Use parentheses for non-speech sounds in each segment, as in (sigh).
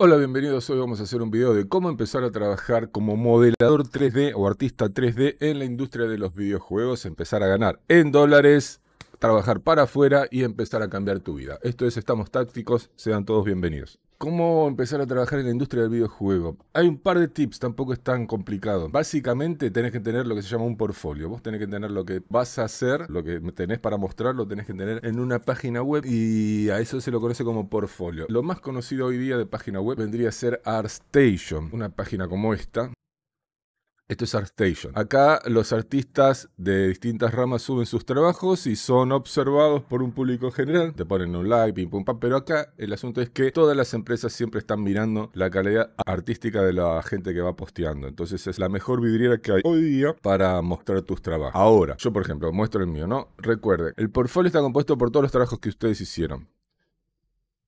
Hola, bienvenidos. Hoy vamos a hacer un video de cómo empezar a trabajar como modelador 3D o artista 3D en la industria de los videojuegos, empezar a ganar en dólares, trabajar para afuera y empezar a cambiar tu vida. Esto es Estamos Tácticos, sean todos bienvenidos. ¿Cómo empezar a trabajar en la industria del videojuego? Hay un par de tips, tampoco es tan complicado. Básicamente tenés que tener lo que se llama un portfolio. Vos tenés que tener lo que vas a hacer, lo que tenés para mostrar, lo tenés que tener en una página web y a eso se lo conoce como portfolio. Lo más conocido hoy día de página web vendría a ser ArtStation, una página como esta, esto es ArtStation. Acá los artistas de distintas ramas suben sus trabajos y son observados por un público general. Te ponen un like, pim pum pam. Pero acá el asunto es que todas las empresas siempre están mirando la calidad artística de la gente que va posteando. Entonces es la mejor vidriera que hay hoy día para mostrar tus trabajos. Ahora, yo por ejemplo, muestro el mío, ¿no? Recuerde, el portfolio está compuesto por todos los trabajos que ustedes hicieron.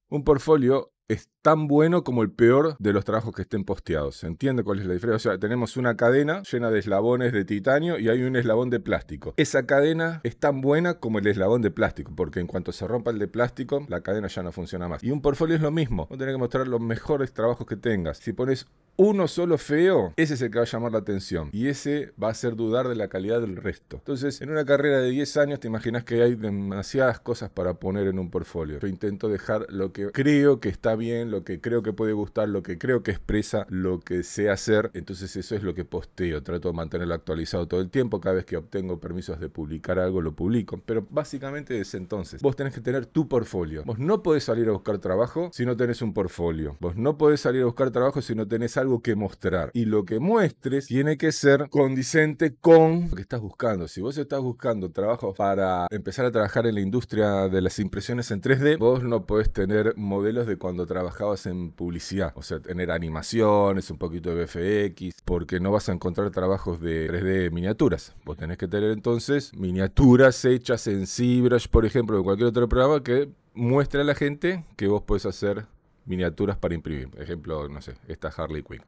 Un portfolio es tan bueno como el peor de los trabajos que estén posteados. ¿Se entiende cuál es la diferencia? O sea, tenemos una cadena llena de eslabones de titanio y hay un eslabón de plástico. Esa cadena es tan buena como el eslabón de plástico, porque en cuanto se rompa el de plástico, la cadena ya no funciona más. Y un portfolio es lo mismo. Vos tenés que mostrar los mejores trabajos que tengas. Si pones uno solo feo, ese es el que va a llamar la atención y ese va a hacer dudar de la calidad del resto. Entonces, en una carrera de 10 años te imaginas que hay demasiadas cosas para poner en un portfolio. Yo intento dejar lo que creo que está bien, lo que creo que puede gustar, lo que creo que expresa, lo que sé hacer. Entonces eso es lo que posteo. Trato de mantenerlo actualizado todo el tiempo. Cada vez que obtengo permisos de publicar algo, lo publico. Pero básicamente es entonces. Vos tenés que tener tu portfolio. Vos no podés salir a buscar trabajo si no tenés un portfolio. Vos no podés salir a buscar trabajo si no tenés algo que mostrar. Y lo que muestres tiene que ser condicente con lo que estás buscando. Si vos estás buscando trabajo para empezar a trabajar en la industria de las impresiones en 3D, vos no podés tener modelos de cuando trabajas en publicidad, o sea, tener animaciones, un poquito de VFX, porque no vas a encontrar trabajos de 3D miniaturas. Vos tenés que tener entonces miniaturas hechas en ZBrush, por ejemplo, o cualquier otro programa que muestre a la gente que vos podés hacer miniaturas para imprimir. ejemplo, no sé, esta Harley Quinn.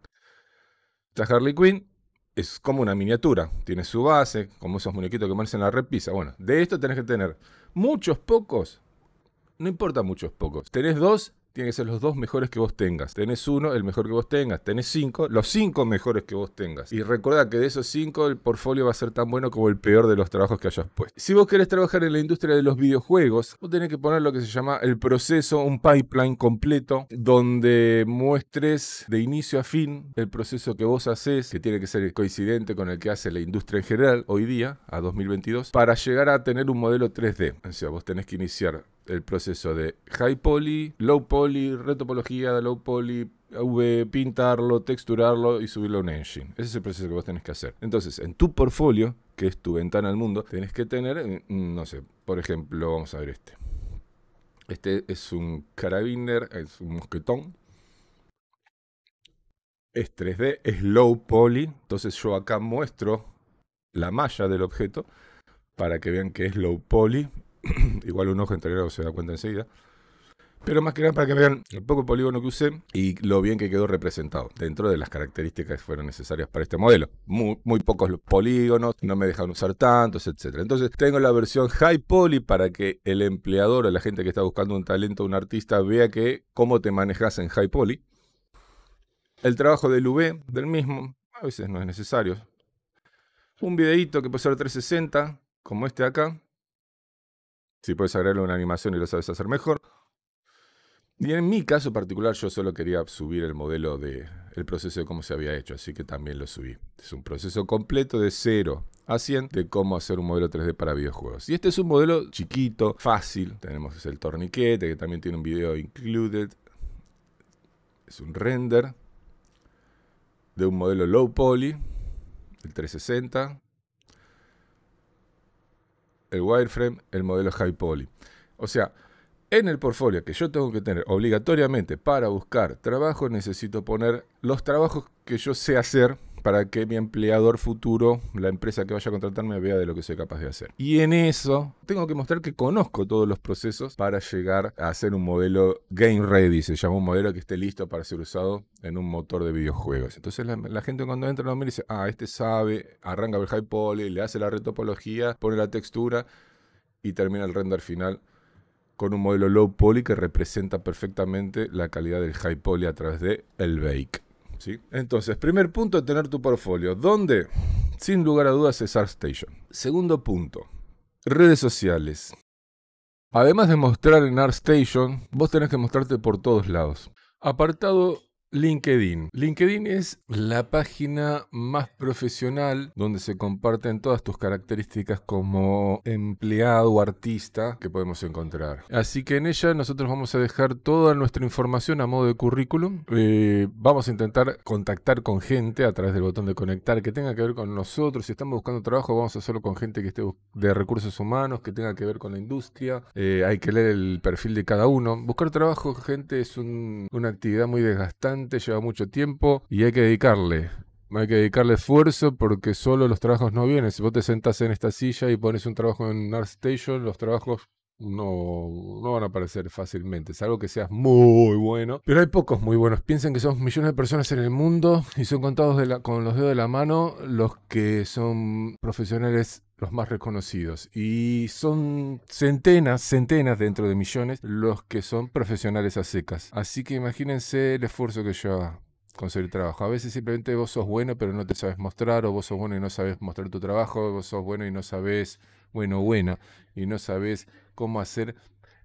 Esta Harley Quinn es como una miniatura. Tiene su base, como esos muñequitos que marchan en la repisa. Bueno, de esto tenés que tener muchos pocos. No importa muchos pocos. Tenés dos tienen que ser los dos mejores que vos tengas. Tenés uno, el mejor que vos tengas. Tenés cinco, los cinco mejores que vos tengas. Y recuerda que de esos cinco el portfolio va a ser tan bueno como el peor de los trabajos que hayas puesto. Si vos querés trabajar en la industria de los videojuegos, vos tenés que poner lo que se llama el proceso, un pipeline completo, donde muestres de inicio a fin el proceso que vos haces, que tiene que ser coincidente con el que hace la industria en general hoy día, a 2022, para llegar a tener un modelo 3D. O sea, vos tenés que iniciar el proceso de high poly, low poly, retopología, de low poly, V, pintarlo, texturarlo y subirlo a un engine. Ese es el proceso que vos tenés que hacer. Entonces, en tu portfolio, que es tu ventana al mundo, tenés que tener, eh, mm, no sé, por ejemplo, vamos a ver este. Este es un carabiner, es un mosquetón. Es 3D, es low poly. Entonces yo acá muestro la malla del objeto para que vean que es low poly (clears throat) Igual un ojo entrenado se da cuenta enseguida. Pero más que nada para que vean el poco polígono que usé y lo bien que quedó representado dentro de las características que fueron necesarias para este modelo. Muy, pocos los polígonos, no me dejaron usar tantos, etc. Entonces tengo la versión High Poly para que el empleador o la gente que está buscando un talento, un artista, vea que cómo te manejas en High Poly. El trabajo del V del mismo, a veces no es necesario. Un videito que puede ser 360, como este acá, si puedes agregarle una animación y lo sabes hacer mejor. Y en mi caso particular yo solo quería subir el modelo de el proceso de cómo se había hecho, así que también lo subí. Es un proceso completo de cero a 100 de cómo hacer un modelo 3D para videojuegos. Y este es un modelo chiquito, fácil. Tenemos el torniquete que también tiene un video included. Es un render de un modelo low poly, el 360 el wireframe, el modelo high poly. O sea, en el portfolio que yo tengo que tener obligatoriamente para buscar trabajo, necesito poner los trabajos que yo sé hacer para que mi empleador futuro, la empresa que vaya a contratarme, vea de lo que soy capaz de hacer. Y en eso tengo que mostrar que conozco todos los procesos para llegar a hacer un modelo game ready, se llama un modelo que esté listo para ser usado en un motor de videojuegos. Entonces la, gente cuando entra lo mira y dice, ah, este sabe, arranca el high poly, le hace la retopología, pone la textura y termina el render final con un modelo low poly que representa perfectamente la calidad del high poly a través de el bake. Entonces, primer punto, tener tu portfolio. ¿Dónde? Sin lugar a dudas es ArtStation. Segundo punto, redes sociales. Además de mostrar en ArtStation, vos tenés que mostrarte por todos lados. Apartado LinkedIn. LinkedIn es la página más profesional donde se comparten todas tus características como empleado o artista que podemos encontrar. Así que en ella nosotros vamos a dejar toda nuestra información a modo de currículum. Eh, vamos a intentar contactar con gente a través del botón de conectar que tenga que ver con nosotros. Si estamos buscando trabajo, vamos a hacerlo con gente que esté de recursos humanos, que tenga que ver con la industria. Eh, hay que leer el perfil de cada uno. Buscar trabajo, gente, es una actividad muy desgastante lleva mucho tiempo y hay que dedicarle. Hay que dedicarle esfuerzo porque solo los trabajos no vienen. Si vos te sentás en esta silla y pones un trabajo en station los trabajos no, van a aparecer fácilmente, salvo que seas muy bueno. Pero hay pocos muy buenos. Piensen que son millones de personas en el mundo y son contados de con los dedos de la mano los que son profesionales los más reconocidos. Y son centenas, centenas dentro de millones los que son profesionales a secas. Así que imagínense el esfuerzo que lleva conseguir trabajo. A veces simplemente vos sos bueno pero no te sabes mostrar, o vos sos bueno y no sabes mostrar tu trabajo, vos sos bueno y no sabes bueno, buena, y no sabes cómo hacer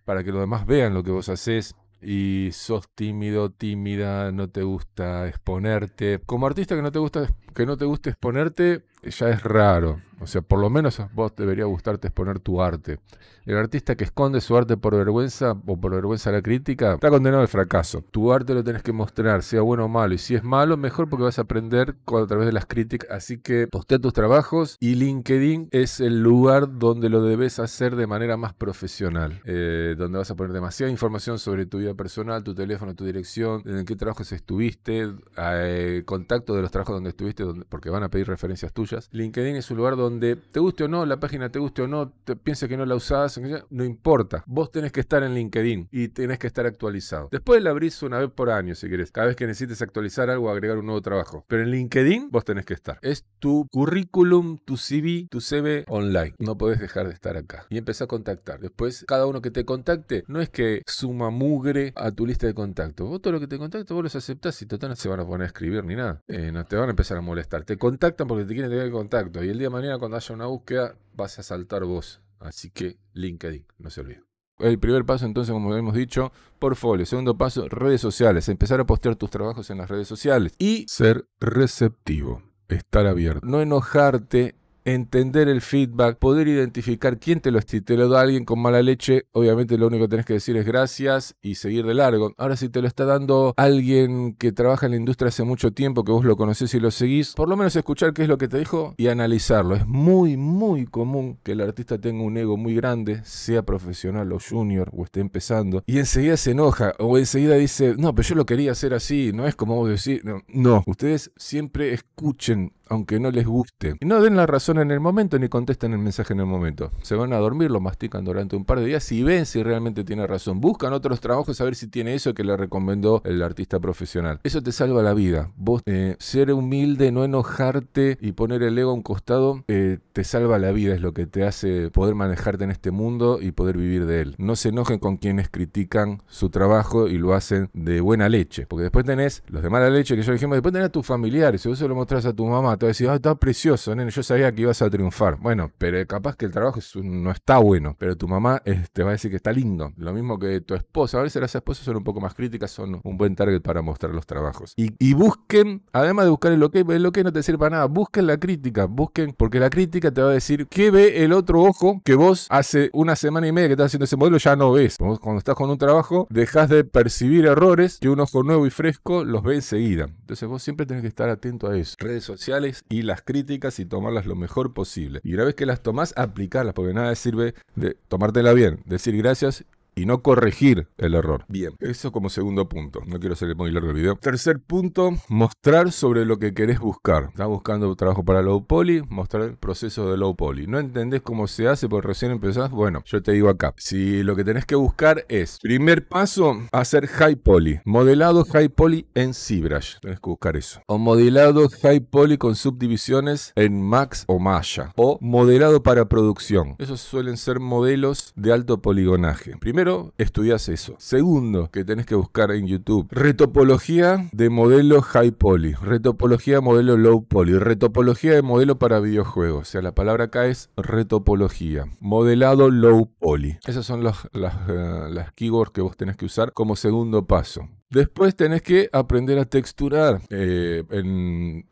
para que los demás vean lo que vos haces y sos tímido, tímida, no te gusta exponerte. Como artista que no te gusta que no te guste exponerte ya es raro. O sea, por lo menos vos debería gustarte exponer tu arte. El artista que esconde su arte por vergüenza o por vergüenza a la crítica está condenado al fracaso. Tu arte lo tienes que mostrar, sea bueno o malo. Y si es malo, mejor porque vas a aprender a través de las críticas. Así que postea tus trabajos y LinkedIn es el lugar donde lo debes hacer de manera más profesional. Eh, donde vas a poner demasiada información sobre tu vida personal, tu teléfono, tu dirección, en qué trabajos estuviste, eh, contacto de los trabajos donde estuviste, porque van a pedir referencias tuyas. LinkedIn es un lugar donde donde te guste o no, la página te guste o no, te pienses que no la usás, no importa. Vos tenés que estar en LinkedIn y tenés que estar actualizado. Después la abrís una vez por año, si querés, cada vez que necesites actualizar algo, agregar un nuevo trabajo. Pero en LinkedIn vos tenés que estar. Es tu currículum, tu CV, tu CV online. No podés dejar de estar acá. Y empezá a contactar. Después, cada uno que te contacte, no es que suma mugre a tu lista de contacto. Vos todo lo que te contacto, vos los aceptás y total no se van a poner a escribir ni nada. Eh, no te van a empezar a molestar. Te contactan porque te quieren tener contacto. Y el día de mañana cuando haya una búsqueda vas a saltar vos. Así que LinkedIn, no se olvide El primer paso, entonces, como hemos dicho, portfolio. Segundo paso, redes sociales. Empezar a postear tus trabajos en las redes sociales. Y ser receptivo, estar abierto. No enojarte entender el feedback, poder identificar quién te lo Si te lo da alguien con mala leche, obviamente lo único que tenés que decir es gracias y seguir de largo. Ahora, si te lo está dando alguien que trabaja en la industria hace mucho tiempo, que vos lo conocés y lo seguís, por lo menos escuchar qué es lo que te dijo y analizarlo. Es muy, muy común que el artista tenga un ego muy grande, sea profesional o junior o esté empezando, y enseguida se enoja o enseguida dice, no, pero yo lo quería hacer así, no es como vos decís. no. ustedes siempre escuchen aunque no les guste. No den la razón en el momento ni contesten el mensaje en el momento. Se van a dormir, lo mastican durante un par de días y ven si realmente tiene razón. Buscan otros trabajos a ver si tiene eso que le recomendó el artista profesional. Eso te salva la vida. Vos eh, ser humilde, no enojarte y poner el ego a un costado eh, te salva la vida. Es lo que te hace poder manejarte en este mundo y poder vivir de él. No se enojen con quienes critican su trabajo y lo hacen de buena leche. Porque después tenés los de mala leche que yo dijimos. Después tenés a tus familiares. Si vos se lo mostrás a tu mamá, te Decís, ah, está precioso, nene, yo sabía que ibas a triunfar. Bueno, pero capaz que el trabajo no está bueno, pero tu mamá eh, te va a decir que está lindo. Lo mismo que tu esposa. A veces las esposas son un poco más críticas, son un buen target para mostrar los trabajos. Y, busquen, además de buscar el ok, el ok no te sirve para nada, busquen la crítica, busquen, porque la crítica te va a decir qué ve el otro ojo que vos hace una semana y media que estás haciendo ese modelo ya no ves. cuando estás con un trabajo, dejas de percibir errores que un ojo nuevo y fresco los ve enseguida. Entonces vos siempre tenés que estar atento a eso. Redes sociales y las críticas y tomarlas lo mejor posible. Y una vez que las tomás, aplicarlas, porque nada sirve de tomártela bien, decir gracias y no corregir el error. Bien, eso como segundo punto. No quiero hacer muy largo el video. Tercer punto, mostrar sobre lo que querés buscar. Estás buscando trabajo para low poly, mostrar el proceso de low poly. No entendés cómo se hace porque recién empezás. Bueno, yo te digo acá. Si lo que tenés que buscar es, primer paso, hacer high poly. Modelado high poly en ZBrush. Tenés que buscar eso. O modelado high poly con subdivisiones en Max o Maya. O modelado para producción. Esos suelen ser modelos de alto poligonaje. Primero estudias eso. Segundo, que tenés que buscar en YouTube, retopología de modelo high poly, retopología de modelo low poly, retopología de modelo para videojuegos. O sea, la palabra acá es retopología, modelado low poly. Esas son eh, las keywords que vos tenés que usar como segundo paso. Después tenés que aprender a texturar. Eh,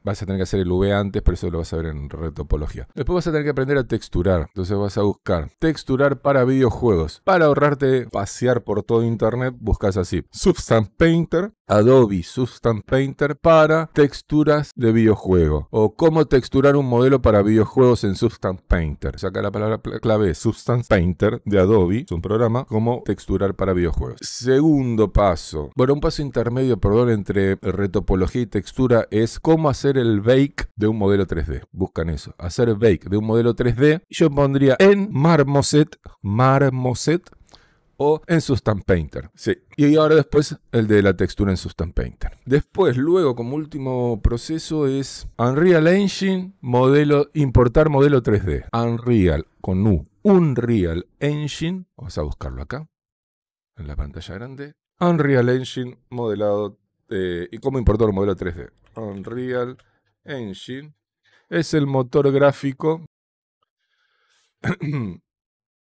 vas a tener que hacer el V antes, pero eso lo vas a ver en retopología. Después vas a tener que aprender a texturar. Entonces vas a buscar texturar para videojuegos. Para ahorrarte pasear por todo internet, buscas así. Substance Painter Adobe Substance Painter para texturas de videojuego o cómo texturar un modelo para videojuegos en Substance Painter. Saca la palabra clave Substance Painter de Adobe, es un programa cómo texturar para videojuegos. Segundo paso, bueno, un paso intermedio, perdón, entre retopología y textura es cómo hacer el bake de un modelo 3D. Buscan eso, hacer bake de un modelo 3D. Yo pondría en Marmoset, Marmoset o en Substance Painter. Sí. Y ahora después el de la textura en Sustan Painter. Después, luego, como último proceso es Unreal Engine, modelo, importar modelo 3D. Unreal, con U. Unreal Engine, vamos a buscarlo acá, en la pantalla grande. Unreal Engine, modelado, eh, y cómo importar modelo 3D. Unreal Engine es el motor gráfico (clears throat)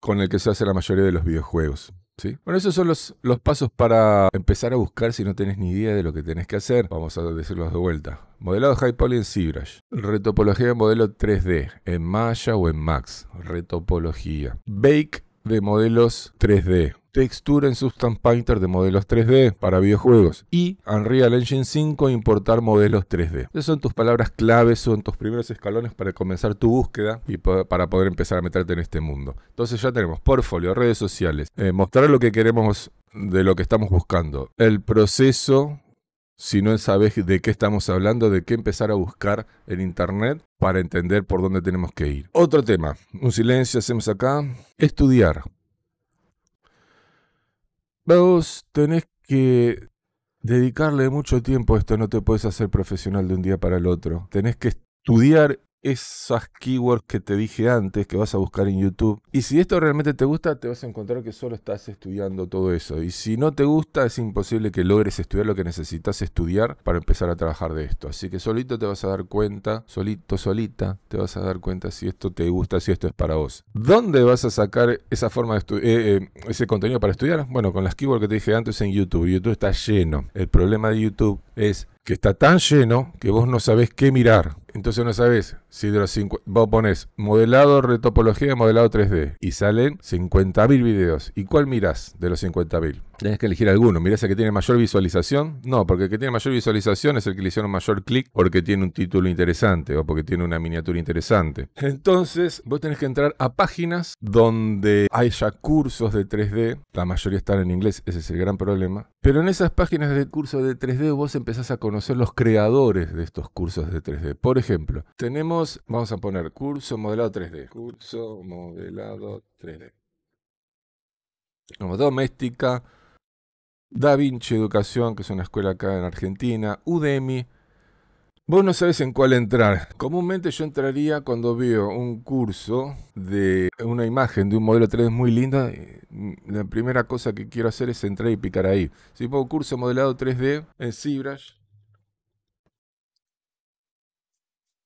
con el que se hace la mayoría de los videojuegos. ¿Sí? Bueno, esos son los, los, pasos para empezar a buscar si no tenés ni idea de lo que tenés que hacer. Vamos a decirlos de vuelta. Modelado High Poly en ZBrush. Retopología en modelo 3D, en Maya o en Max. Retopología. Bake de modelos 3D. Textura en Substance Painter de modelos 3D para videojuegos y Unreal Engine 5 importar modelos 3D. Esas son tus palabras claves, son tus primeros escalones para comenzar tu búsqueda y para poder empezar a meterte en este mundo. Entonces ya tenemos portfolio, redes sociales, eh, mostrar lo que queremos de lo que estamos buscando, el proceso si no sabes de qué estamos hablando, de qué empezar a buscar en Internet para entender por dónde tenemos que ir. Otro tema, un silencio hacemos acá, estudiar. Vos tenés que dedicarle mucho tiempo a esto, no te puedes hacer profesional de un día para el otro. Tenés que estudiar esas keywords que te dije antes que vas a buscar en YouTube. Y si esto realmente te gusta, te vas a encontrar que solo estás estudiando todo eso. Y si no te gusta, es imposible que logres estudiar lo que necesitas estudiar para empezar a trabajar de esto. Así que solito te vas a dar cuenta, solito, solita, te vas a dar cuenta si esto te gusta, si esto es para vos. ¿Dónde vas a sacar esa forma de eh, eh, ese contenido para estudiar? Bueno, con las keywords que te dije antes en YouTube. YouTube está lleno. El problema de YouTube es que está tan lleno que vos no sabés qué mirar. Entonces no sabés si de los 50, vos pones modelado, retopología, modelado 3D y salen 50.000 videos. ¿Y cuál mirás de los 50.000? Tenés que elegir alguno. ¿Mirás el que tiene mayor visualización? No, porque el que tiene mayor visualización es el que le hicieron mayor clic porque tiene un título interesante o porque tiene una miniatura interesante. Entonces, vos tenés que entrar a páginas donde haya cursos de 3D. La mayoría están en inglés, ese es el gran problema. Pero en esas páginas de cursos de 3D vos empezás a conocer los creadores de estos cursos de 3D. Por ejemplo, tenemos vamos a poner curso modelado 3D. Curso modelado 3D. Como doméstica. Da Vinci Educación, que es una escuela acá en Argentina. Udemy. Vos no sabes en cuál entrar. Comúnmente yo entraría cuando veo un curso de una imagen de un modelo 3D muy linda. La primera cosa que quiero hacer es entrar y picar ahí. Si pongo curso modelado 3D en ZBrush,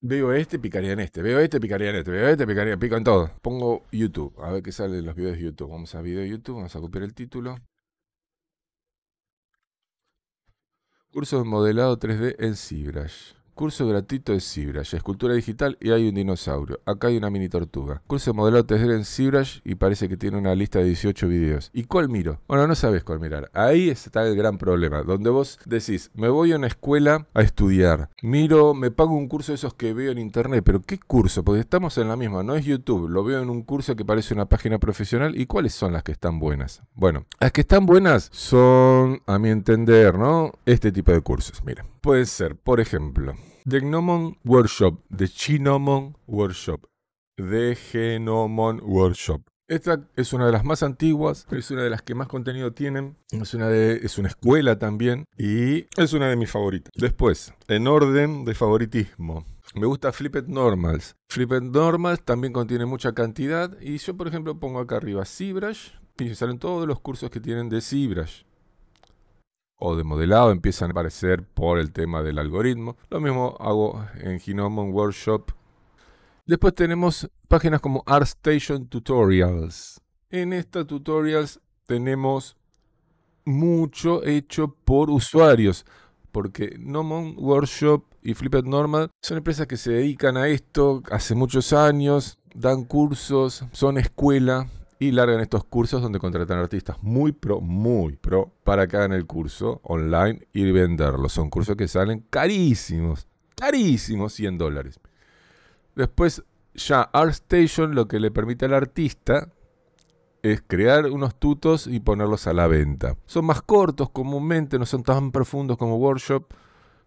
Veo este, picaría en este. Veo este, picaría en este. Veo este, picaría. Pico en todo. Pongo YouTube. A ver qué sale en los videos de YouTube. Vamos a video de YouTube. Vamos a copiar el título. Curso de modelado 3D en ZBrush. Curso gratuito de Zbrush, escultura digital y hay un dinosaurio. Acá hay una mini tortuga. Curso de modelado 3D en ZBrush y parece que tiene una lista de 18 videos. ¿Y cuál miro? Bueno, no sabes cuál mirar. Ahí está el gran problema, donde vos decís, me voy a una escuela a estudiar. Miro, me pago un curso de esos que veo en internet, pero ¿qué curso? Porque estamos en la misma, no es YouTube. Lo veo en un curso que parece una página profesional. ¿Y cuáles son las que están buenas? Bueno, las que están buenas son, a mi entender, ¿no? Este tipo de cursos, mira. Puede ser, por ejemplo, The Gnomon Workshop, The Chinomon Workshop, The Genomon Workshop. Esta es una de las más antiguas, es una de las que más contenido tienen, es una, es una escuela también y es una de mis favoritas. Después, en orden de favoritismo, me gusta Flipped Normals. Flipped Normals también contiene mucha cantidad y yo por ejemplo pongo acá arriba ZBrush y salen todos los cursos que tienen de ZBrush o de modelado empiezan a aparecer por el tema del algoritmo. Lo mismo hago en Gnomon Workshop. Después tenemos páginas como ArtStation Tutorials. En estas tutorials tenemos mucho hecho por usuarios, porque Gnomon Workshop y Flipped Normal son empresas que se dedican a esto hace muchos años, dan cursos, son escuela, y largan estos cursos donde contratan artistas muy pro, muy pro, para que hagan el curso online y venderlos Son cursos que salen carísimos, carísimos, 100 dólares. Después, ya ArtStation lo que le permite al artista es crear unos tutos y ponerlos a la venta. Son más cortos comúnmente, no son tan profundos como Workshop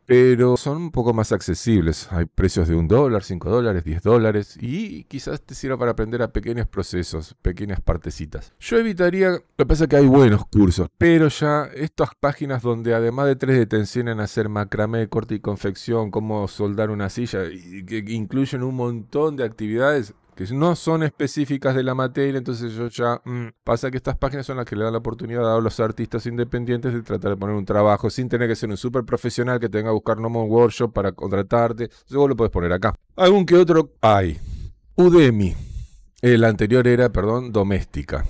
pero son un poco más accesibles. Hay precios de un dólar, 5 dólares, 10 dólares y quizás te sirva para aprender a pequeños procesos, pequeñas partecitas. Yo evitaría, lo que pasa es que hay buenos cursos, pero ya estas páginas donde además de tres detenciones te enseñan a hacer macramé, corte y confección, cómo soldar una silla, que incluyen un montón de actividades, no son específicas de la materia, entonces yo ya... Mm, pasa que estas páginas son las que le dan la oportunidad a los artistas independientes de tratar de poner un trabajo sin tener que ser un super profesional que tenga que buscar Nomon Workshop para contratarte. Luego lo puedes poner acá. Algún que otro hay. Udemy. El anterior era, perdón, doméstica.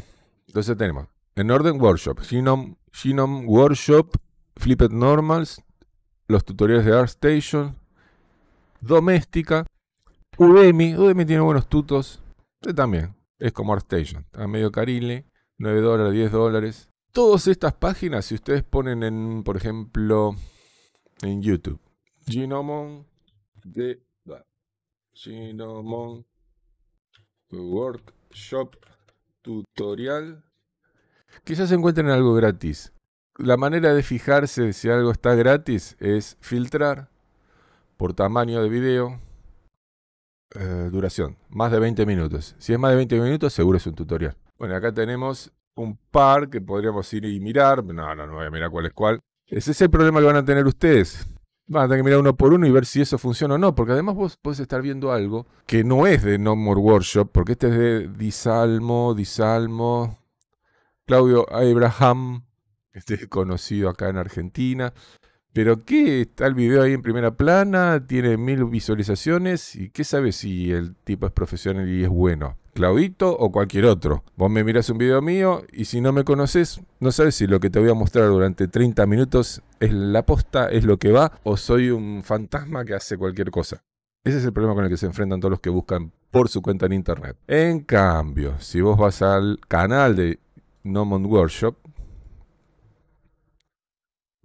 Entonces tenemos en orden Workshop, Genome, Workshop, Flipped Normals, los tutoriales de ArtStation, Doméstica, Udemy, Udemy tiene buenos tutos. Este también, es como ArtStation, a medio carile, 9 dólares, 10 dólares. Todas estas páginas, si ustedes ponen en, por ejemplo, en YouTube, Genomon de Genomon Workshop Tutorial, quizás encuentren algo gratis. La manera de fijarse si algo está gratis es filtrar por tamaño de video, eh, duración, más de 20 minutos. Si es más de 20 minutos, seguro es un tutorial. Bueno, acá tenemos un par que podríamos ir y mirar. No, no, no voy a mirar cuál es cuál. Ese es el problema que van a tener ustedes. Van a tener que mirar uno por uno y ver si eso funciona o no, porque además vos podés estar viendo algo que no es de No More Workshop, porque este es de Disalmo, Disalmo, Claudio Abraham, este es conocido acá en Argentina. Pero qué está el video ahí en primera plana, tiene mil visualizaciones y qué sabes si el tipo es profesional y es bueno. Claudito o cualquier otro. Vos me mirás un video mío y si no me conoces, no sabes si lo que te voy a mostrar durante 30 minutos es la posta, es lo que va o soy un fantasma que hace cualquier cosa. Ese es el problema con el que se enfrentan todos los que buscan por su cuenta en internet. En cambio, si vos vas al canal de Nomon Workshop,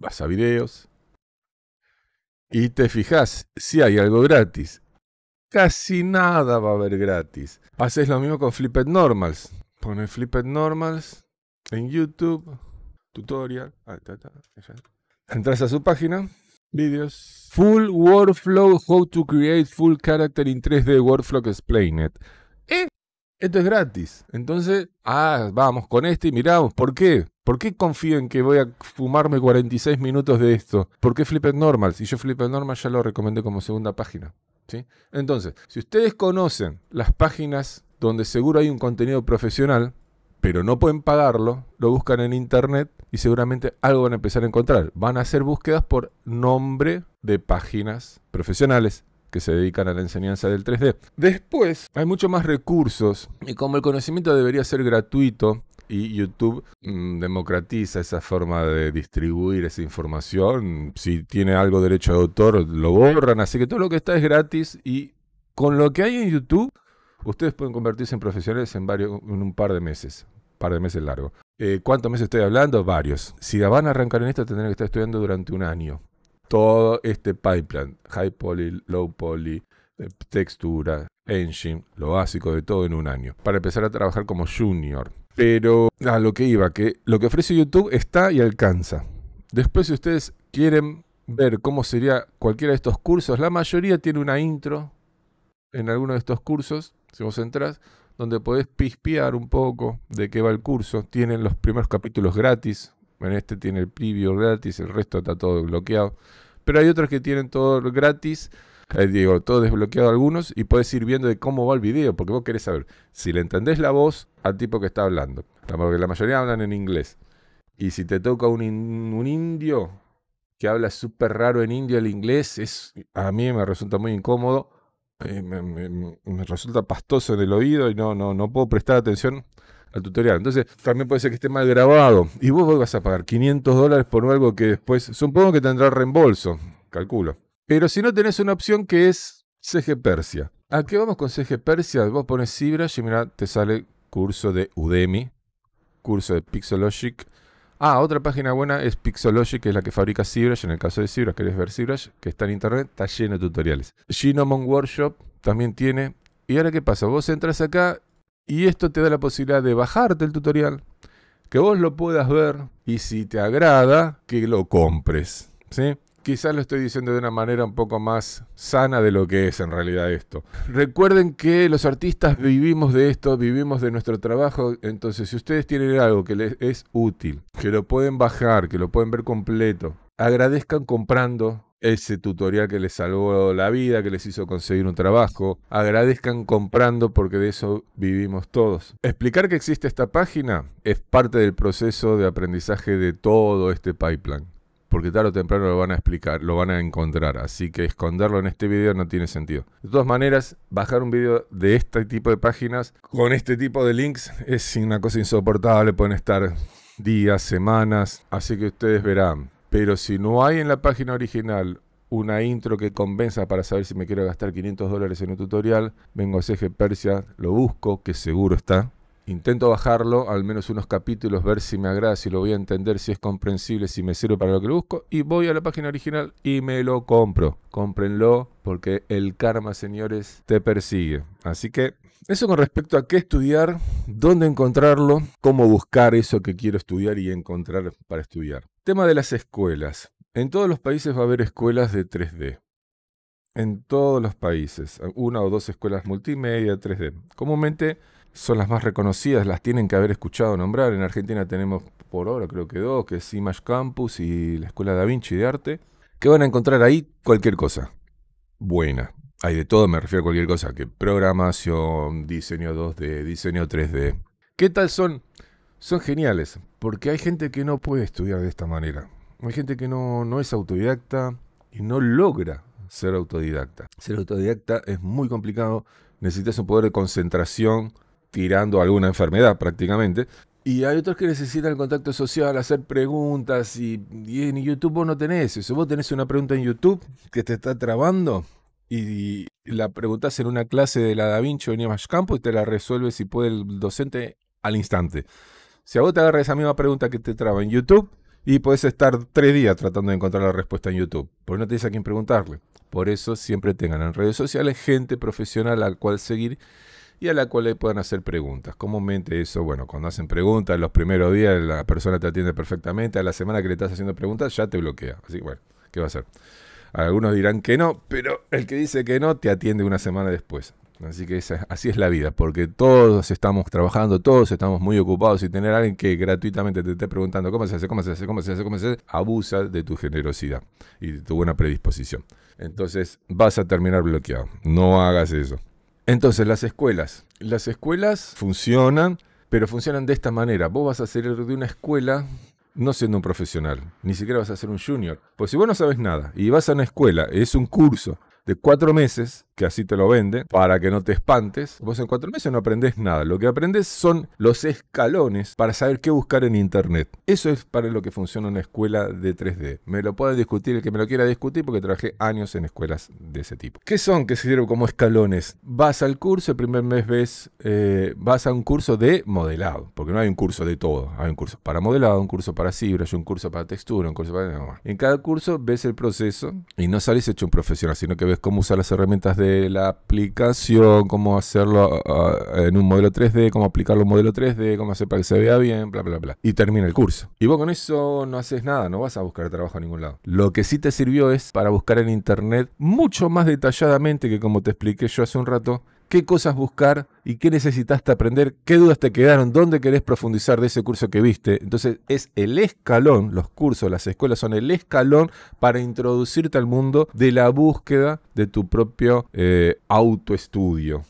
vas a videos, y te fijas si hay algo gratis. Casi nada va a haber gratis. Haces lo mismo con Flipped Normals. Pones Flipped Normals en YouTube, tutorial. Entras a su página, videos Full Workflow, How to Create Full Character in 3D Workflow Explained. Esto es gratis. Entonces, ah, vamos con este y miramos. ¿por qué? ¿Por qué confío en que voy a fumarme 46 minutos de esto? ¿Por qué Flipped Normal? Si yo Flipped Normal ya lo recomendé como segunda página. ¿sí? Entonces, si ustedes conocen las páginas donde seguro hay un contenido profesional, pero no pueden pagarlo, lo buscan en internet y seguramente algo van a empezar a encontrar. Van a hacer búsquedas por nombre de páginas profesionales que se dedican a la enseñanza del 3D. Después hay muchos más recursos y como el conocimiento debería ser gratuito, y YouTube mm, democratiza esa forma de distribuir esa información. Si tiene algo derecho de autor, lo borran. Así que todo lo que está es gratis y con lo que hay en YouTube, ustedes pueden convertirse en profesionales en, varios, en un par de meses. Par de meses largo. Eh, ¿Cuántos meses estoy hablando? Varios. Si van a arrancar en esto, tendrán que estar estudiando durante un año todo este pipeline, high poly, low poly, eh, textura, engine, lo básico de todo en un año, para empezar a trabajar como junior. Pero a lo que iba, que lo que ofrece YouTube está y alcanza. Después si ustedes quieren ver cómo sería cualquiera de estos cursos, la mayoría tiene una intro en alguno de estos cursos, si vos entras donde podés pispear un poco de qué va el curso. Tienen los primeros capítulos gratis, bueno, este tiene el preview gratis, el resto está todo bloqueado. Pero hay otros que tienen todo gratis, eh, digo, todo desbloqueado algunos, y puedes ir viendo de cómo va el video, porque vos querés saber si le entendés la voz al tipo que está hablando. Porque la mayoría hablan en inglés. Y si te toca un, un indio que habla súper raro en indio el inglés, es, a mí me resulta muy incómodo. Eh, me, resulta pastoso en el oído y no, no, no puedo prestar atención al tutorial. Entonces, también puede ser que esté mal grabado. Y vos vas a pagar 500 dólares por algo que después, supongo que tendrá reembolso, calculo. Pero si no tenés una opción que es CG Persia. ¿A qué vamos con CG Persia? Vos pones ZBrush y mira, te sale curso de Udemy, curso de Pixologic. Ah, otra página buena es Pixologic, que es la que fabrica ZBrush. En el caso de ZBrush, querés ver ZBrush, que está en internet, está lleno de tutoriales. Genomon Workshop también tiene. Y ahora, ¿qué pasa? Vos entras acá y esto te da la posibilidad de bajarte el tutorial, que vos lo puedas ver y si te agrada, que lo compres. ¿sí? Quizás lo estoy diciendo de una manera un poco más sana de lo que es en realidad esto. Recuerden que los artistas vivimos de esto, vivimos de nuestro trabajo, entonces si ustedes tienen algo que les es útil, que lo pueden bajar, que lo pueden ver completo, agradezcan comprando ese tutorial que les salvó la vida, que les hizo conseguir un trabajo. Agradezcan comprando porque de eso vivimos todos. Explicar que existe esta página es parte del proceso de aprendizaje de todo este pipeline. Porque tarde o temprano lo van a explicar, lo van a encontrar. Así que esconderlo en este video no tiene sentido. De todas maneras, bajar un video de este tipo de páginas con este tipo de links es una cosa insoportable. Pueden estar días, semanas. Así que ustedes verán pero si no hay en la página original una intro que convenza para saber si me quiero gastar 500 dólares en un tutorial, vengo a CG Persia, lo busco, que seguro está. Intento bajarlo, al menos unos capítulos, ver si me agrada, si lo voy a entender, si es comprensible, si me sirve para lo que lo busco. Y voy a la página original y me lo compro. Cómprenlo porque el karma, señores, te persigue. Así que eso con respecto a qué estudiar, dónde encontrarlo, cómo buscar eso que quiero estudiar y encontrar para estudiar. Tema de las escuelas. En todos los países va a haber escuelas de 3D. En todos los países. Una o dos escuelas multimedia 3D. Comúnmente son las más reconocidas, las tienen que haber escuchado nombrar. En Argentina tenemos por ahora creo que dos, que es Image Campus y la Escuela Da Vinci de Arte, que van a encontrar ahí cualquier cosa buena hay de todo, me refiero a cualquier cosa, que programación, diseño 2D, diseño 3D. ¿Qué tal son? Son geniales, porque hay gente que no puede estudiar de esta manera. Hay gente que no, es autodidacta y no logra ser autodidacta. Ser autodidacta es muy complicado, necesitas un poder de concentración tirando alguna enfermedad prácticamente. Y hay otros que necesitan el contacto social, hacer preguntas y, y en YouTube vos no tenés eso. Vos tenés una pregunta en YouTube que te está trabando y la preguntas en una clase de la Da Vinci o Campo y te la resuelve si puede el docente al instante. Si a vos te agarra esa misma pregunta que te traba en YouTube y puedes estar tres días tratando de encontrar la respuesta en YouTube, porque no tienes a quién preguntarle. Por eso siempre tengan en redes sociales gente profesional la cual seguir y a la cual le puedan hacer preguntas. Comúnmente eso, bueno, cuando hacen preguntas, los primeros días la persona te atiende perfectamente, a la semana que le estás haciendo preguntas ya te bloquea. Así que bueno, ¿qué va a hacer? Algunos dirán que no, pero el que dice que no te atiende una semana después. Así que así es la vida, porque todos estamos trabajando, todos estamos muy ocupados y tener a alguien que gratuitamente te esté preguntando cómo se hace, cómo se hace, cómo se hace, cómo se hace, abusa de tu generosidad y de tu buena predisposición. Entonces vas a terminar bloqueado. No hagas eso. Entonces las escuelas. Las escuelas funcionan, pero funcionan de esta manera. Vos vas a salir de una escuela no siendo un profesional, ni siquiera vas a ser un junior. Pues si vos no sabes nada y vas a una escuela, es un curso de cuatro meses, que así te lo vende, para que no te espantes. Vos en cuatro meses no aprendes nada. Lo que aprendes son los escalones para saber qué buscar en Internet. Eso es para lo que funciona una escuela de 3D. Me lo puede discutir el que me lo quiera discutir porque trabajé años en escuelas de ese tipo. ¿Qué son que se sirven como escalones? Vas al curso, el primer mes ves, eh, vas a un curso de modelado, porque no hay un curso de todo. Hay un curso para modelado, un curso para hay un curso para textura, un curso para... En cada curso ves el proceso y no sales hecho un profesional, sino que ves cómo usar las herramientas de la aplicación, cómo hacerlo ah, ah, en un modelo 3D, cómo aplicarlo en un modelo 3D, cómo hacer para que se vea bien, bla, bla, bla. Y termina el curso. Y vos con eso no haces nada, no vas a buscar trabajo a ningún lado. Lo que sí te sirvió es para buscar en internet mucho más detalladamente que como te expliqué yo hace un rato, qué cosas buscar y qué necesitaste aprender, qué dudas te quedaron, dónde querés profundizar de ese curso que viste. Entonces es el escalón, los cursos, las escuelas son el escalón para introducirte al mundo de la búsqueda de tu propio eh, autoestudio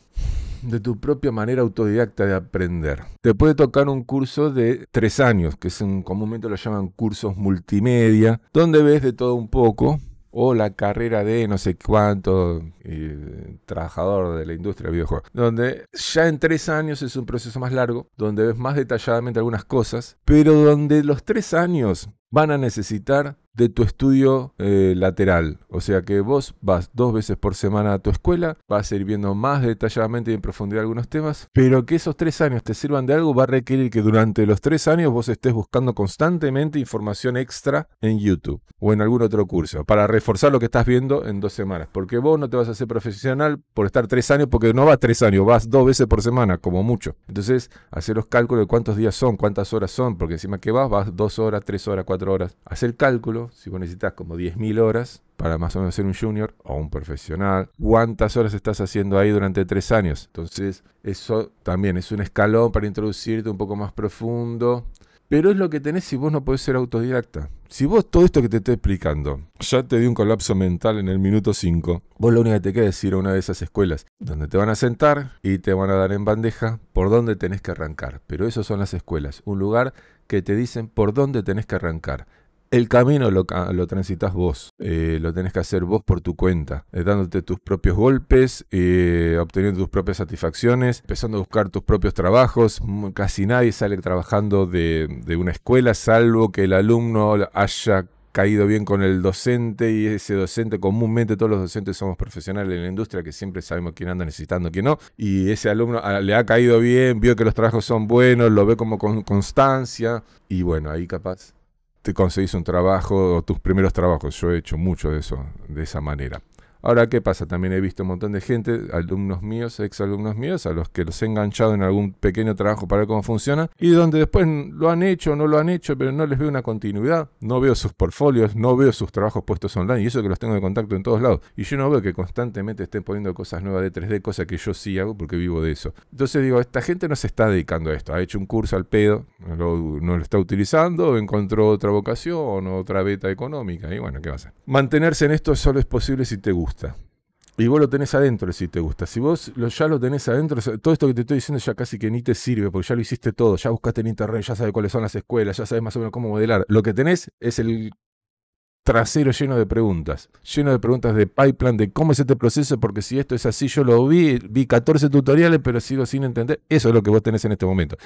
de tu propia manera autodidacta de aprender. Te puede tocar un curso de tres años, que es comúnmente lo llaman cursos multimedia, donde ves de todo un poco, o la carrera de no sé cuánto eh, trabajador de la industria viejo Donde ya en tres años es un proceso más largo, donde ves más detalladamente algunas cosas, pero donde los tres años van a necesitar de tu estudio eh, lateral. O sea que vos vas dos veces por semana a tu escuela, vas a ir viendo más detalladamente y en profundidad algunos temas, pero que esos tres años te sirvan de algo va a requerir que durante los tres años vos estés buscando constantemente información extra en YouTube o en algún otro curso para reforzar lo que estás viendo en dos semanas. Porque vos no te vas a hacer profesional por estar tres años, porque no vas tres años, vas dos veces por semana, como mucho. Entonces, hacer los cálculos de cuántos días son, cuántas horas son, porque encima que vas, vas dos horas, tres horas, cuatro horas. Hacer el cálculo si vos necesitas como 10.000 horas para más o menos ser un junior o un profesional, cuántas horas estás haciendo ahí durante tres años. Entonces, eso también es un escalón para introducirte un poco más profundo. Pero es lo que tenés si vos no podés ser autodidacta. Si vos todo esto que te estoy explicando ya te dio un colapso mental en el minuto 5, vos lo único que te queda es ir a una de esas escuelas donde te van a sentar y te van a dar en bandeja por dónde tenés que arrancar. Pero esas son las escuelas, un lugar que te dicen por dónde tenés que arrancar. El camino lo, transitas vos, eh, lo tenés que hacer vos por tu cuenta, eh, dándote tus propios golpes, eh, obteniendo tus propias satisfacciones, empezando a buscar tus propios trabajos. Mm, casi nadie sale trabajando de, una escuela, salvo que el alumno haya caído bien con el docente y ese docente, comúnmente todos los docentes somos profesionales en la industria que siempre sabemos quién anda necesitando, quién no, y ese alumno ah, le ha caído bien, vio que los trabajos son buenos, lo ve como con constancia y bueno, ahí capaz te conseguís un trabajo o tus primeros trabajos. Yo he hecho mucho de eso, de esa manera. Ahora, ¿qué pasa? También he visto un montón de gente, alumnos míos, exalumnos míos, a los que los he enganchado en algún pequeño trabajo para ver cómo funciona, y donde después lo han hecho no lo han hecho, pero no les veo una continuidad, no veo sus portfolios, no veo sus trabajos puestos online, y eso que los tengo de contacto en todos lados. Y yo no veo que constantemente estén poniendo cosas nuevas de 3D, cosas que yo sí hago porque vivo de eso. Entonces digo, esta gente no se está dedicando a esto, ha hecho un curso al pedo, no lo está utilizando, encontró otra vocación, otra beta económica, y bueno, ¿qué va Mantenerse en esto solo es posible si te gusta. Y vos lo tenés adentro si te gusta. Si vos ya lo tenés adentro, todo esto que te estoy diciendo ya casi que ni te sirve, porque ya lo hiciste todo, ya buscaste en internet, ya sabes cuáles son las escuelas, ya sabes más o menos cómo modelar. Lo que tenés es el trasero lleno de preguntas, lleno de preguntas de pipeline, de cómo es este proceso, porque si esto es así, yo lo vi, vi 14 tutoriales, pero sigo sin entender. Eso es lo que vos tenés en este momento.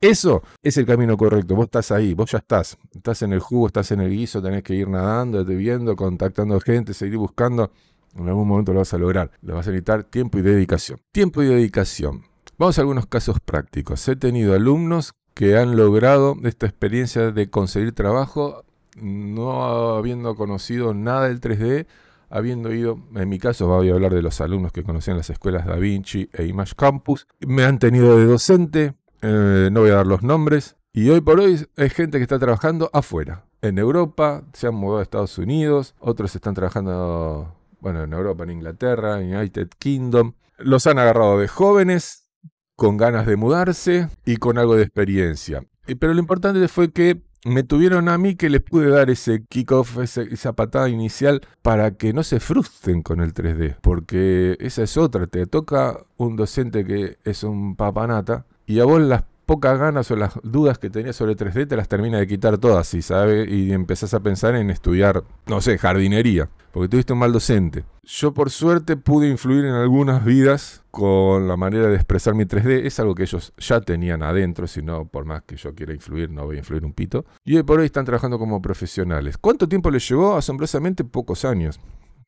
Eso es el camino correcto. Vos estás ahí, vos ya estás. Estás en el jugo, estás en el guiso, tenés que ir nadando, viendo, contactando gente, seguir buscando. En algún momento lo vas a lograr. Le vas a necesitar tiempo y dedicación. Tiempo y dedicación. Vamos a algunos casos prácticos. He tenido alumnos que han logrado esta experiencia de conseguir trabajo no habiendo conocido nada del 3D, habiendo ido, en mi caso voy a hablar de los alumnos que conocían las escuelas Da Vinci e Image Campus, me han tenido de docente, eh, no voy a dar los nombres, y hoy por hoy hay gente que está trabajando afuera, en Europa, se han mudado a Estados Unidos, otros están trabajando bueno, en Europa, en Inglaterra, en United Kingdom. Los han agarrado de jóvenes, con ganas de mudarse y con algo de experiencia. Pero lo importante fue que me tuvieron a mí que les pude dar ese kickoff, esa patada inicial para que no se frustren con el 3D, porque esa es otra, te toca un docente que es un papanata y a vos las pocas ganas o las dudas que tenías sobre 3D te las termina de quitar todas, y sabe, y empezás a pensar en estudiar, no sé, jardinería, porque tuviste un mal docente. Yo por suerte pude influir en algunas vidas con la manera de expresar mi 3D, es algo que ellos ya tenían adentro, si no, por más que yo quiera influir, no voy a influir un pito. Y hoy por hoy están trabajando como profesionales. ¿Cuánto tiempo les llevó? Asombrosamente pocos años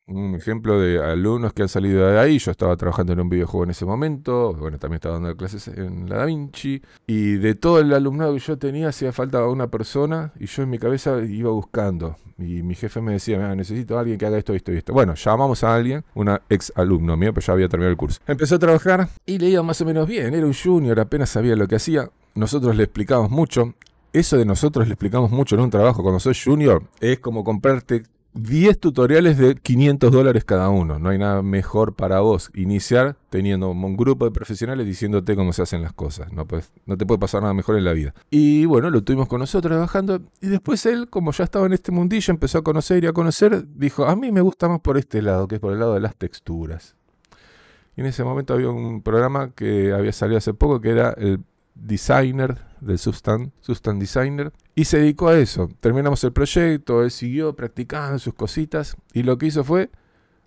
un ejemplo de alumnos que han salido de ahí. Yo estaba trabajando en un videojuego en ese momento, bueno, también estaba dando clases en la Da Vinci, y de todo el alumnado que yo tenía hacía falta una persona y yo en mi cabeza iba buscando. Y mi jefe me decía, ah, necesito a alguien que haga esto, esto y esto. Bueno, llamamos a alguien, una ex alumno mío, pero ya había terminado el curso. Empezó a trabajar y le iba más o menos bien, era un junior, apenas sabía lo que hacía. Nosotros le explicamos mucho, eso de nosotros le explicamos mucho en un trabajo cuando sos junior es como comprarte 10 tutoriales de 500 dólares cada uno. No hay nada mejor para vos. Iniciar teniendo un grupo de profesionales diciéndote cómo se hacen las cosas. No, no te puede pasar nada mejor en la vida. Y bueno, lo tuvimos con nosotros trabajando. Y después él, como ya estaba en este mundillo, empezó a conocer y a conocer. Dijo, a mí me gusta más por este lado, que es por el lado de las texturas. Y en ese momento había un programa que había salido hace poco que era el Designer del Substance Designer, y se dedicó a eso. Terminamos el proyecto, él siguió practicando sus cositas y lo que hizo fue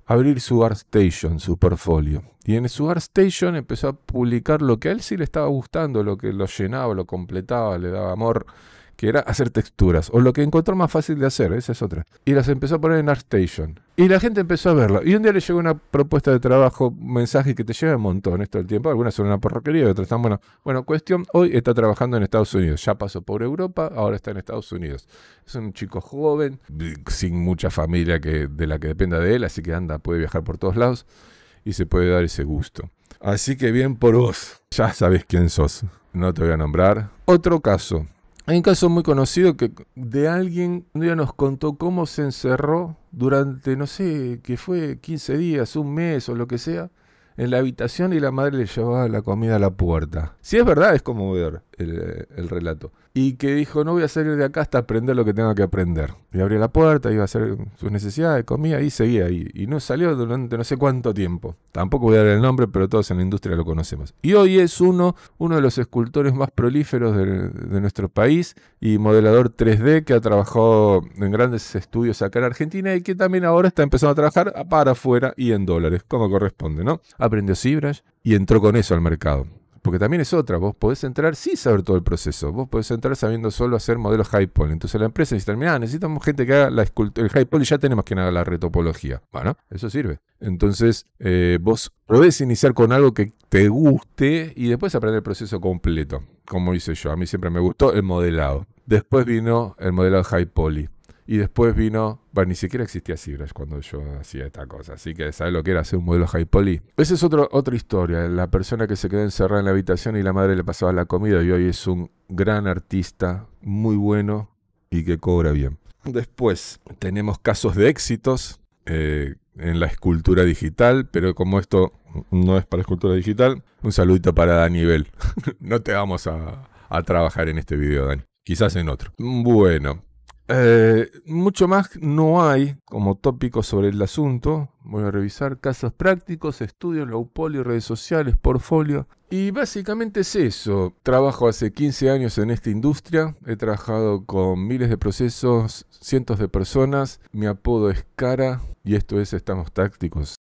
abrir su ArtStation, su portfolio. Y en su ArtStation empezó a publicar lo que a él sí le estaba gustando, lo que lo llenaba, lo completaba, le daba amor que era hacer texturas, o lo que encontró más fácil de hacer, esa es otra. Y las empezó a poner en ArtStation. Y la gente empezó a verlo. Y un día le llegó una propuesta de trabajo, mensaje que te lleva un montón esto del tiempo. Algunas son una porroquería, otras están bueno. Bueno, cuestión, hoy está trabajando en Estados Unidos. Ya pasó por Europa, ahora está en Estados Unidos. Es un chico joven, sin mucha familia que, de la que dependa de él, así que anda, puede viajar por todos lados y se puede dar ese gusto. Así que bien por vos. Ya sabés quién sos. No te voy a nombrar. Otro caso hay un caso muy conocido que de alguien un día nos contó cómo se encerró durante, no sé, que fue 15 días, un mes o lo que sea, en la habitación y la madre le llevaba la comida a la puerta. Si es verdad, es como ver eh, el relato y que dijo, no voy a salir de acá hasta aprender lo que tengo que aprender. Y abría la puerta, iba a hacer sus necesidades, comía y seguía ahí. Y no salió durante no sé cuánto tiempo. Tampoco voy a dar el nombre, pero todos en la industria lo conocemos. Y hoy es uno, uno de los escultores más prolíferos de, nuestro país y modelador 3D que ha trabajado en grandes estudios acá en Argentina y que también ahora está empezando a trabajar para afuera y en dólares, como corresponde, ¿no? Aprendió Cibrash y entró con eso al mercado porque también es otra, vos podés entrar sin saber todo el proceso, vos podés entrar sabiendo solo hacer modelos high poly. Entonces la empresa dice, mira, necesitamos gente que haga la el high poly, ya tenemos quien haga la retopología. Bueno, eso sirve. Entonces eh, vos podés iniciar con algo que te guste y después aprender el proceso completo, como hice yo. A mí siempre me gustó el modelado. Después vino el modelado high poly. Y después vino, bueno, ni siquiera existía Sibras cuando yo hacía esta cosa, así que ¿sabes lo que era hacer un modelo high poly? Esa es otra historia, la persona que se quedó encerrada en la habitación y la madre le pasaba la comida y hoy es un gran artista, muy bueno y que cobra bien. Después tenemos casos de éxitos eh, en la escultura digital, pero como esto no es para escultura digital, un saludito para Dani (laughs) no te vamos a, a trabajar en este video, Dani. Quizás en otro. Bueno, eh, mucho más no hay como tópico sobre el asunto. Voy a revisar casos prácticos, estudios, low redes sociales, portfolio. Y básicamente es eso. Trabajo hace 15 años en esta industria. He trabajado con miles de procesos, cientos de personas. Mi apodo es Cara y esto es Estamos Tácticos.